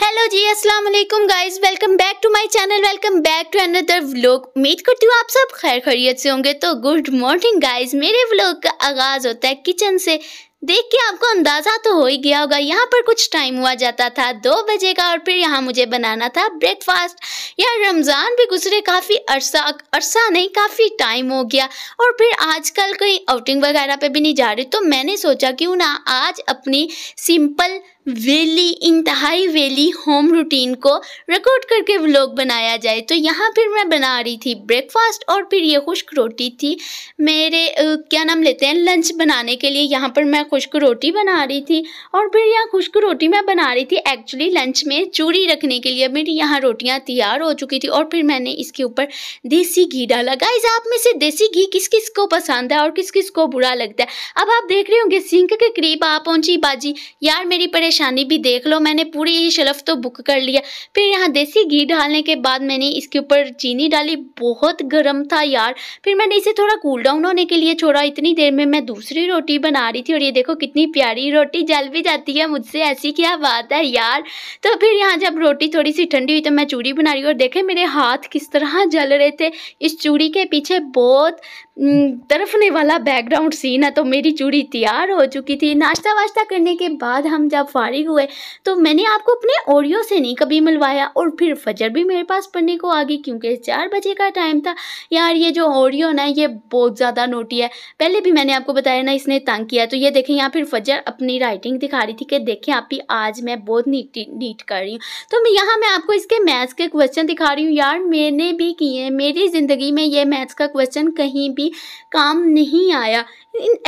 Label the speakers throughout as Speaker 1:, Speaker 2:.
Speaker 1: hello जी अस्सलाम वालेकुम guys welcome back to my channel welcome back to another vlog उम्मीद करती हूँ आप सब खैर खैरियत से होंगे तो गुड मॉर्निंग गाइस मेरे व्लॉग का आगाज़ होता है किचन से देख के आपको अंदाज़ा तो हो ही गया होगा यहाँ पर कुछ टाइम हुआ जाता था दो बजे का और फिर यहाँ मुझे बनाना था ब्रेकफास्ट या रमज़ान भी गुजरे काफ़ी अरसा अरसा नहीं काफ़ी टाइम हो गया और फिर आजकल कहीं आउटिंग वगैरह पे भी नहीं जा रही तो मैंने सोचा क्यों ना आज अपनी सिंपल वेली इंतहाई वेली होम रूटीन को रिकॉर्ड करके व्लॉग बनाया जाए तो यहाँ फिर मैं बना रही थी ब्रेकफास्ट और फिर ये खुश्क रोटी थी मेरे क्या नाम लेते हैं लंच बनाने के लिए यहाँ पर मैं खुश्क रोटी बना रही थी और फिर यहाँ खुश्क रोटी मैं बना रही थी एक्चुअली लंच में चूड़ी रखने के लिए मेरी यहाँ रोटियाँ तैयार हो चुकी थी और फिर मैंने इसके ऊपर देसी घी डाला गाइज आप में से देसी घी किस किस को पसंद है और किस किस को बुरा लगता है अब आप देख रहे होंगे सिंक के करीब आ पहुँची बाजी यार मेरी परेशानी परेशानी भी देख लो मैंने पूरी ही शलफ तो बुक कर लिया फिर यहाँ देसी घी डालने के बाद मैंने इसके ऊपर चीनी डाली बहुत गर्म था यार फिर मैंने इसे थोड़ा कूल डाउन होने के लिए छोड़ा इतनी देर में मैं दूसरी रोटी बना रही थी और ये देखो कितनी प्यारी रोटी जल भी जाती है मुझसे ऐसी क्या बात है यार तो फिर यहाँ जब रोटी थोड़ी सी ठंडी हुई तो मैं चूड़ी बना रही और देखे मेरे हाथ किस तरह जल रहे थे इस चूड़ी के पीछे बहुत तरफने वाला बैकग्राउंड सीन है तो मेरी चूड़ी तैयार हो चुकी थी नाश्ता वाश्ता करने के बाद हम जब फारिग हुए तो मैंने आपको अपने ओरियो से नहीं कभी मिलवाया और फिर फजर भी मेरे पास पढ़ने को आ गई क्योंकि चार बजे का टाइम था यार ये जो ओरियो ना ये बहुत ज़्यादा नोटी है पहले भी मैंने आपको बताया ना इसने तंग किया तो ये देखें यहाँ फिर फजर अपनी राइटिंग दिखा रही थी कि देखें आप ही आज मैं बहुत नीट नीट कर रही हूँ तो मैं यहाँ मैं आपको इसके मैथ्स के क्वेश्चन दिखा रही हूँ यार मैंने भी किए मेरी ज़िंदगी में ये मैथ्स का क्वेश्चन कहीं भी भी काम नहीं आया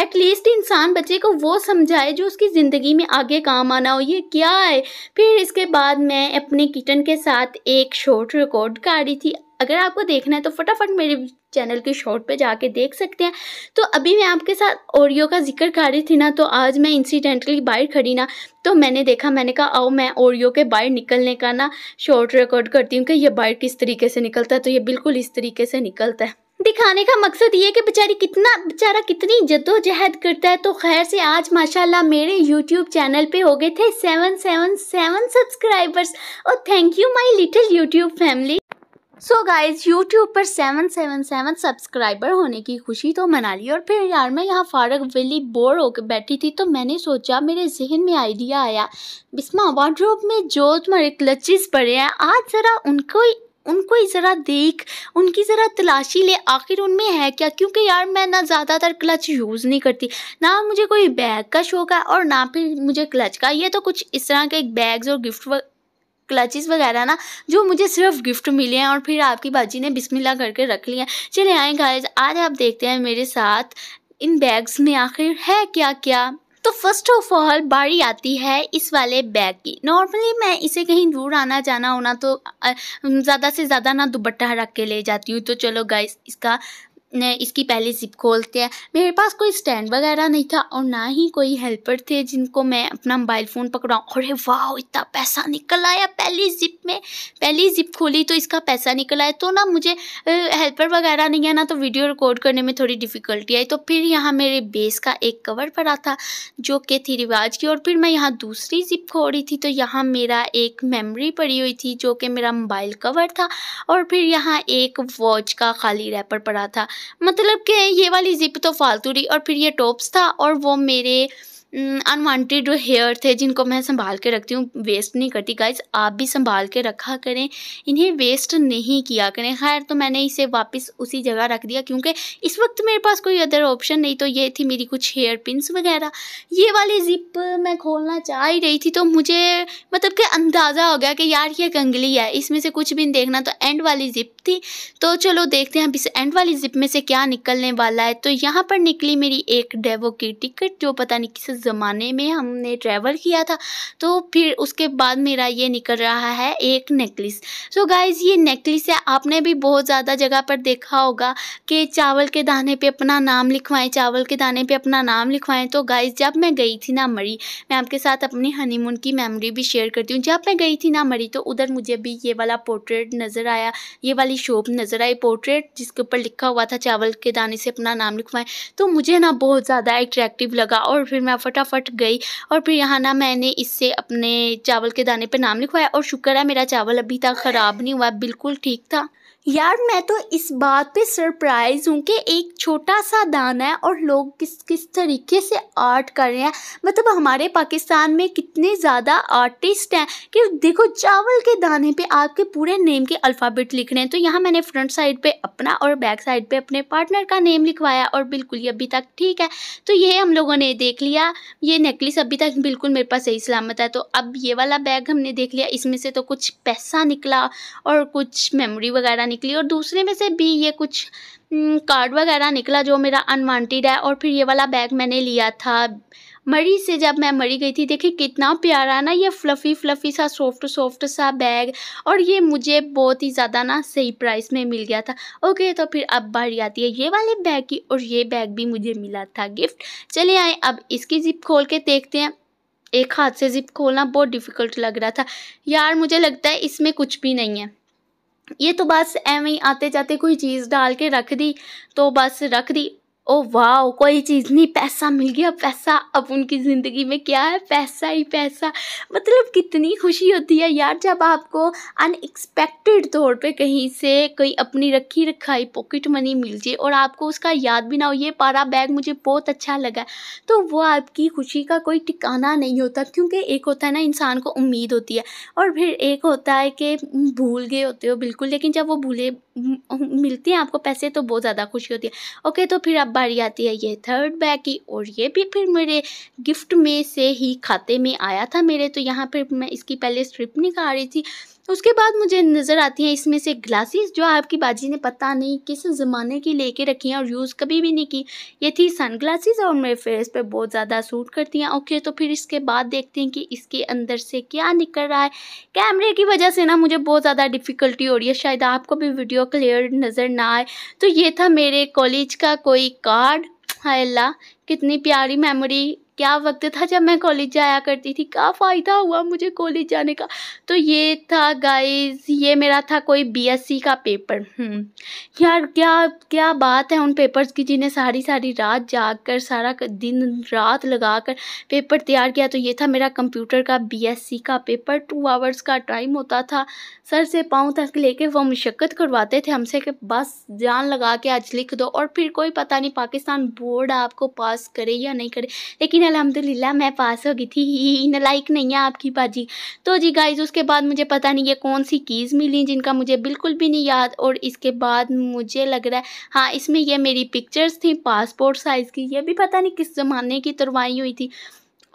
Speaker 1: एटलीस्ट इंसान बच्चे को वो समझाए जो उसकी ज़िंदगी में आगे काम आना हो ये क्या है फिर इसके बाद मैं अपने किचन के साथ एक शॉर्ट रिकॉर्ड कर रही थी अगर आपको देखना है तो फटाफट मेरे चैनल के शॉर्ट पे जाके देख सकते हैं तो अभी मैं आपके साथ ओरियो का जिक्र कर रही थी ना तो आज मैं इंसिडेंटली बाहर खड़ी ना तो मैंने देखा मैंने कहा आओ मैं ओरियो के बाहर निकलने का ना शॉर्ट रिकॉर्ड करती हूँ कि ये बाहर किस तरीके से निकलता है तो ये बिल्कुल इस तरीके से निकलता है दिखाने का मकसद ये कि बेचारी कितना बेचारा कितनी जद्दोजहद करता है तो खैर से आज माशाल्लाह मेरे यूट्यूब चैनल पे हो गए थे सेवन सेवन सेवन सब्सक्राइबर्स और thank you my little YouTube family so guys YouTube पर सेवन सेवन सेवन सब्सक्राइबर होने की खुशी तो मना ली और फिर यार मैं यहाँ फारग वेली बोर होकर बैठी थी तो मैंने सोचा मेरे जहन में आइडिया आया बिस्मा वार्ड्रोब में जो तुम्हारे क्लचेस पड़े हैं आज ज़रा उनको उनको ही ज़रा देख उनकी ज़रा तलाशी ले आखिर उनमें है क्या क्योंकि यार मैं ना ज़्यादातर क्लच यूज़ नहीं करती ना मुझे कोई बैग का शौक है और ना फिर मुझे क्लच का ये तो कुछ इस तरह के बैग्स और गिफ्ट क्लचेस वगैरह ना जो मुझे सिर्फ गिफ्ट मिले हैं और फिर आपकी बाजी ने बिस्मिल्लाह करके रख लिया हैं चले आए गाइस आज आप देखते हैं मेरे साथ इन बैग्स में आखिर है क्या क्या तो फर्स्ट ऑफ ऑल बारी आती है इस वाले बैग की नॉर्मली मैं इसे कहीं दूर आना जाना होना तो ज़्यादा से ज़्यादा ना दुपट्टा रख के ले जाती हूँ तो चलो गाइस इसका इसकी पहले ज़िप खोलते हैं मेरे पास कोई स्टैंड वगैरह नहीं था और ना ही कोई हेल्पर थे जिनको मैं अपना मोबाइल फ़ोन पकड़ाऊँ अरे वाह इतना पैसा निकल आया पहली ज़िप में पहली ज़िप खोली तो इसका पैसा निकल आया तो ना मुझे हेल्पर वगैरह नहीं है ना तो वीडियो रिकॉर्ड करने में थोड़ी डिफ़िकल्टी आई तो फिर यहाँ मेरे बेस का एक कवर पड़ा था जो कि थी रिवाज की और फिर मैं यहाँ दूसरी ज़िप रही थी तो यहाँ मेरा एक मेमरी पड़ी हुई थी जो कि मेरा मोबाइल कवर था और फिर यहाँ एक वॉच का खाली रैपर पड़ा था मतलब कि ये वाली ज़िप तो फालतू रही और फिर ये टॉप्स था और वो मेरे अनवांटेड mm, हेयर थे जिनको मैं संभाल के रखती हूँ वेस्ट नहीं करती गाइज आप भी संभाल के रखा करें इन्हें वेस्ट नहीं किया करें खैर तो मैंने इसे वापस उसी जगह रख दिया क्योंकि इस वक्त मेरे पास कोई अदर ऑप्शन नहीं तो ये थी मेरी कुछ हेयर पिंस वगैरह ये वाली जिप मैं खोलना चाह ही रही थी तो मुझे मतलब कि अंदाज़ा हो गया कि यार ये कंगली है इसमें से कुछ भी देखना तो एंड वाली जिप थी तो चलो देखते हैं अब इस एंड वाली जिप में से क्या निकलने वाला है तो यहाँ पर निकली मेरी एक डेवो की टिकट जो पता नहीं किस ज़माने में हमने ट्रैवल किया था तो फिर उसके बाद मेरा ये निकल रहा है एक नेकलेस सो गाइज़ ये नेकलेस है आपने भी बहुत ज़्यादा जगह पर देखा होगा कि चावल के दाने पे अपना नाम लिखवाएं चावल के दाने पे अपना नाम लिखवाएं तो गाइज़ जब मैं गई थी ना मरी मैं आपके साथ अपनी हनीमून की मेमोरी भी शेयर करती हूँ जब मैं गई थी ना मरी तो उधर मुझे भी ये वाला पोर्ट्रेट नज़र आया ये वाली शॉप नज़र आई पोर्ट्रेट जिसके ऊपर लिखा हुआ था चावल के दाने से अपना नाम लिखवाएं तो मुझे ना बहुत ज़्यादा अट्रैक्टिव लगा और फिर मैं फटाफट गई और फिर यहाँ ना मैंने इससे अपने चावल के दाने पे नाम लिखवाया और शुक्र है मेरा चावल अभी तक ख़राब नहीं हुआ बिल्कुल ठीक था यार मैं तो इस बात पे सरप्राइज़ हूँ कि एक छोटा सा दाना है और लोग किस किस तरीके से आर्ट कर रहे हैं मतलब हमारे पाकिस्तान में कितने ज़्यादा आर्टिस्ट हैं कि देखो चावल के दाने पे आपके पूरे नेम के अल्फ़ाबेट लिख रहे हैं तो यहाँ मैंने फ्रंट साइड पे अपना और बैक साइड पे अपने पार्टनर का नेम लिखवाया और बिल्कुल ये अभी तक ठीक है तो ये हम लोगों ने देख लिया ये नेकलिस अभी तक बिल्कुल मेरे पास सही सलामत है तो अब ये वाला बैग हमने देख लिया इसमें से तो कुछ पैसा निकला और कुछ मेमोरी वगैरह निकली और दूसरे में से भी ये कुछ कार्ड वगैरह निकला जो मेरा अनवांटेड है और फिर ये वाला बैग मैंने लिया था मरी से जब मैं मरी गई थी देखिए कितना प्यारा ना ये फ्लफ़ी फ्लफ़ी सा सॉफ्ट सॉफ्ट सा बैग और ये मुझे बहुत ही ज़्यादा ना सही प्राइस में मिल गया था ओके तो फिर अब बारी आती है ये वाले बैग की और ये बैग भी मुझे मिला था गिफ्ट चले आए अब इसकी जिप खोल के देखते हैं एक हाथ से जिप खोलना बहुत डिफ़िकल्ट लग रहा था यार मुझे लगता है इसमें कुछ भी नहीं है ये तो बस एवं आते जाते कोई चीज़ डाल के रख दी तो बस रख दी ओ oh, वाह कोई चीज़ नहीं पैसा मिल गया पैसा अब उनकी ज़िंदगी में क्या है पैसा ही पैसा मतलब कितनी खुशी होती है यार जब आपको अनएक्सपेक्टेड तौर पे कहीं से कोई अपनी रखी रखाई पॉकेट मनी मिल जाए और आपको उसका याद भी ना हो ये पारा बैग मुझे बहुत अच्छा लगा तो वो आपकी खुशी का कोई ठिकाना नहीं होता क्योंकि एक होता है ना इंसान को उम्मीद होती है और फिर एक होता है कि भूल गए होते हो बिल्कुल लेकिन जब वो भूले मिलते हैं आपको पैसे तो बहुत ज़्यादा खुशी होती है ओके तो फिर अब बारी आती है ये थर्ड बैग की और ये भी फिर मेरे गिफ्ट में से ही खाते में आया था मेरे तो यहाँ पर मैं इसकी पहले स्ट्रिप निकाल रही थी उसके बाद मुझे नज़र आती हैं इसमें से ग्लासेस जो आपकी बाजी ने पता नहीं किस ज़माने की लेके रखी हैं और यूज़ कभी भी नहीं की ये थी सन ग्लासेज और मेरे फेस पे बहुत ज़्यादा सूट करती हैं ओके तो फिर इसके बाद देखते हैं कि इसके अंदर से क्या निकल रहा है कैमरे की वजह से ना मुझे बहुत ज़्यादा डिफ़िकल्टी हो रही है शायद आपको भी वीडियो वीडियो क्लियर नज़र ना आए तो ये था मेरे कॉलेज का कोई कार्ड हाय अल्लाह कितनी प्यारी मेमोरी क्या वक्त था जब मैं कॉलेज जाया करती थी क्या फ़ायदा हुआ मुझे कॉलेज जाने का तो ये था गाइस ये मेरा था कोई बीएससी का पेपर हम्म, यार क्या क्या बात है उन पेपर्स की जिन्हें सारी सारी रात जाग कर सारा दिन रात लगा कर पेपर तैयार किया तो ये था मेरा कंप्यूटर का बीएससी का पेपर टू आवर्स का टाइम होता था सर से पाँव तक लेके वो मशक्क़त करवाते थे हमसे कि बस जान लगा के आज लिख दो और फिर कोई पता नहीं पाकिस्तान बोर्ड आपको पास करे या नहीं करे लेकिन लेकिन अलहमदिल्ला मैं पास हो गई थी ही लाइक नहीं है आपकी बाजी तो जी गाइज उसके बाद मुझे पता नहीं ये कौन सी कीज़ मिली जिनका मुझे बिल्कुल भी नहीं याद और इसके बाद मुझे लग रहा है हाँ इसमें यह मेरी पिक्चर्स थी पासपोर्ट साइज़ की यह भी पता नहीं किस ज़माने की तुरवाई हुई थी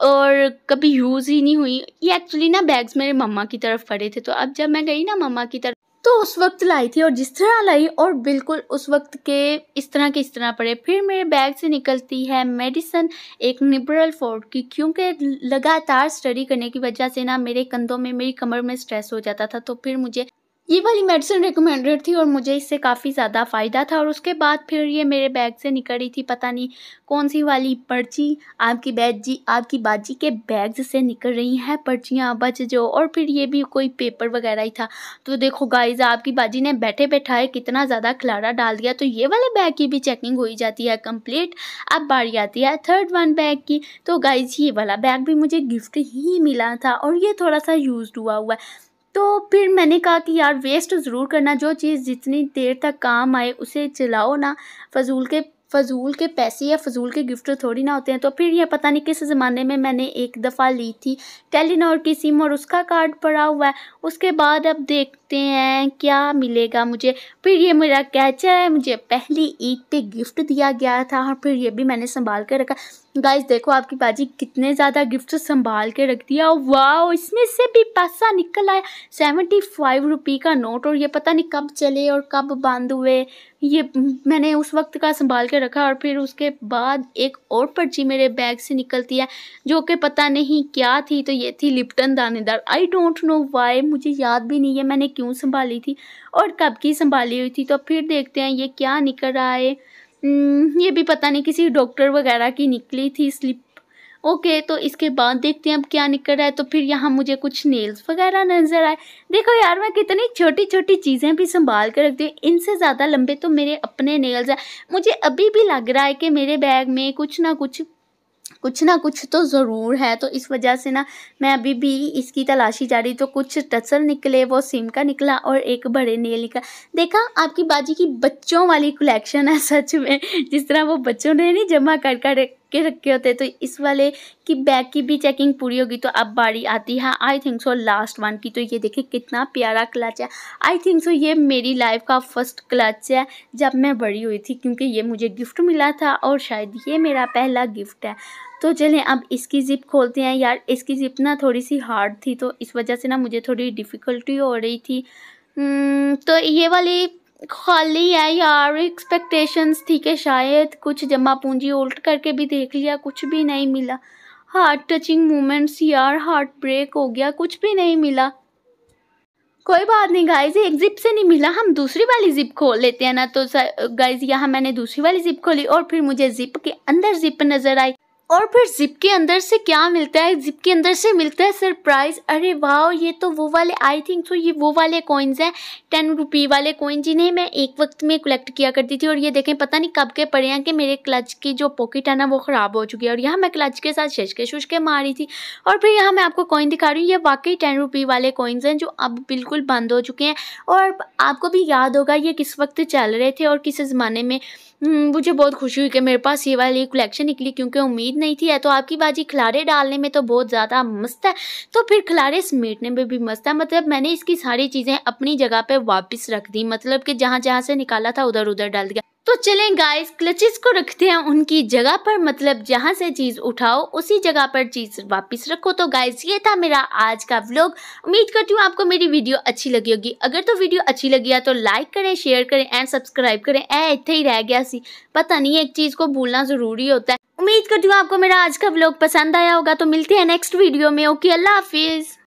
Speaker 1: और कभी यूज़ ही नहीं हुई ये एक्चुअली ना बैग्स मेरे मम्मा की तरफ पड़े थे तो अब जब मैं गई ना मम्मा की तरफ तो उस वक्त लाई थी और जिस तरह लाई और बिल्कुल उस वक्त के इस तरह के इस तरह पड़े फिर मेरे बैग से निकलती है मेडिसन एक निबरल फोर्ड की क्योंकि लगातार स्टडी करने की वजह से ना मेरे कंधों में मेरी कमर में स्ट्रेस हो जाता था तो फिर मुझे ये वाली मेडिसिन रिकमेंडेड थी और मुझे इससे काफ़ी ज़्यादा फ़ायदा था और उसके बाद फिर ये मेरे बैग से निकली थी पता नहीं कौन सी वाली पर्ची आपकी बैग जी आपकी बाजी के बैग से निकल रही हैं पर्चियाँ बच जो और फिर ये भी कोई पेपर वगैरह ही था तो देखो गाइज आपकी बाजी ने बैठे बैठाए कितना ज़्यादा खिलाड़ा डाल दिया तो ये वाले बैग की भी चेकिंग हो जाती है कम्प्लीट अब बारी आती है थर्ड वन बैग की तो गाइज ये वाला बैग भी मुझे गिफ्ट ही मिला था और ये थोड़ा सा यूज़ हुआ हुआ है तो फिर मैंने कहा कि यार वेस्ट तो ज़रूर करना जो चीज़ जितनी देर तक काम आए उसे चलाओ ना फजूल के फजूल के पैसे या फजूल के गिफ्ट तो थोड़ी ना होते हैं तो फिर यह पता नहीं किस ज़माने में मैंने एक दफ़ा ली थी टेलीनोर की सिम और उसका कार्ड पड़ा हुआ है उसके बाद अब देख देखते हैं क्या मिलेगा मुझे फिर ये मेरा कैचर है मुझे पहली ईद पे गिफ्ट दिया गया था और फिर ये भी मैंने संभाल कर रखा गाइस देखो आपकी बाजी कितने ज़्यादा गिफ्ट संभाल के रख दिया वाह इसमें से भी पैसा निकल आया सेवेंटी फाइव रुपी का नोट और ये पता नहीं कब चले और कब बंद हुए ये मैंने उस वक्त का संभाल के रखा और फिर उसके बाद एक और पर्ची मेरे बैग से निकलती है जो कि पता नहीं क्या थी तो ये थी लिप्टन दानेदार आई डोंट नो वाई मुझे याद भी नहीं है मैंने क्यों संभाली थी और कब की संभाली हुई थी तो फिर देखते हैं ये क्या निकल रहा है हम्म, ये भी पता नहीं किसी डॉक्टर वगैरह की निकली थी स्लिप ओके तो इसके बाद देखते हैं अब क्या निकल रहा है तो फिर यहाँ मुझे कुछ नेल्स वगैरह नज़र आए देखो यार मैं कितनी छोटी छोटी चीज़ें भी संभाल कर रखती हूँ इनसे ज़्यादा लंबे तो मेरे अपने नेल्स हैं मुझे अभी भी लग रहा है कि मेरे बैग में कुछ ना कुछ कुछ ना कुछ तो ज़रूर है तो इस वजह से ना मैं अभी भी इसकी तलाशी जा रही तो कुछ टसल निकले वो सिम का निकला और एक बड़े नेल निकला देखा आपकी बाजी की बच्चों वाली कलेक्शन है सच में जिस तरह वो बच्चों ने नहीं जमा कर कर के रखे होते हैं तो इस वाले की बैग की भी चेकिंग पूरी होगी तो अब बारी आती है I think so last one की तो ये देखिए कितना प्यारा क्लच है आई थिंक सो ये मेरी लाइफ का फर्स्ट क्लच है जब मैं बड़ी हुई थी क्योंकि ये मुझे गिफ्ट मिला था और शायद ये मेरा पहला गिफ्ट है तो चलें अब इसकी ज़िप खोलते हैं यार इसकी ज़िप ना थोड़ी सी हार्ड थी तो इस वजह से ना मुझे थोड़ी डिफ़िकल्टी हो रही थी हम्म, तो ये वाली खाली है यार एक्सपेक्टेशंस थी कि शायद कुछ जमा पूंजी उल्ट करके भी देख लिया कुछ भी नहीं मिला हार्ट टचिंग मोमेंट्स यार हार्ट ब्रेक हो गया कुछ भी नहीं मिला कोई बात नहीं गाइज एक जिप से नहीं मिला हम दूसरी वाली जिप खोल लेते हैं ना तो गाइज यहाँ मैंने दूसरी वाली जिप खोली और फिर मुझे जिप के अंदर जिप नज़र आई और फिर जिप के अंदर से क्या मिलता है जिप के अंदर से मिलता है सरप्राइज़ अरे वाह ये तो वो वाले आई थिंक सो ये वो वाले कॉइन्स हैं टेन रुपी वाले कॉइन जिन्हें मैं एक वक्त में कलेक्ट किया करती थी और ये देखें पता नहीं कब के पड़े हैं कि मेरे क्लच की जो पॉकेट है ना वो ख़राब हो चुकी है और यहाँ मैं क्लच के साथ शशके शुशके मारी थी और फिर यहाँ मैं आपको कॉइन दिखा रही हूँ ये वाकई टेन रुपी वाले कॉइन्स हैं जो अब बिल्कुल बंद हो चुके हैं और आपको भी याद होगा ये किस वक्त चल रहे थे और किस ज़माने में हम्म, मुझे बहुत खुशी हुई कि मेरे पास ये वाली कलेक्शन निकली क्योंकि उम्मीद नहीं थी तो आपकी बाजी खिलारे डालने में तो बहुत ज़्यादा मस्त है तो फिर खिलारे समेटने में भी मस्त है मतलब मैंने इसकी सारी चीज़ें अपनी जगह पर वापस रख दी मतलब कि जहाँ जहाँ से निकाला था उधर उधर डाल दिया तो चलें गाइस क्लचेस को रखते हैं उनकी जगह पर मतलब जहाँ से चीज़ उठाओ उसी जगह पर चीज़ वापस रखो तो गाइस ये था मेरा आज का व्लॉग उम्मीद करती हूँ आपको मेरी वीडियो अच्छी लगी होगी अगर तो वीडियो अच्छी लगी है तो लाइक करें शेयर करें एंड सब्सक्राइब करें ए इतने ही रह गया सी पता नहीं एक चीज़ को भूलना ज़रूरी होता है उम्मीद करती हूँ आपको मेरा आज का व्लॉग पसंद आया होगा तो मिलते हैं नेक्स्ट वीडियो में ओके अल्लाह हाफिज़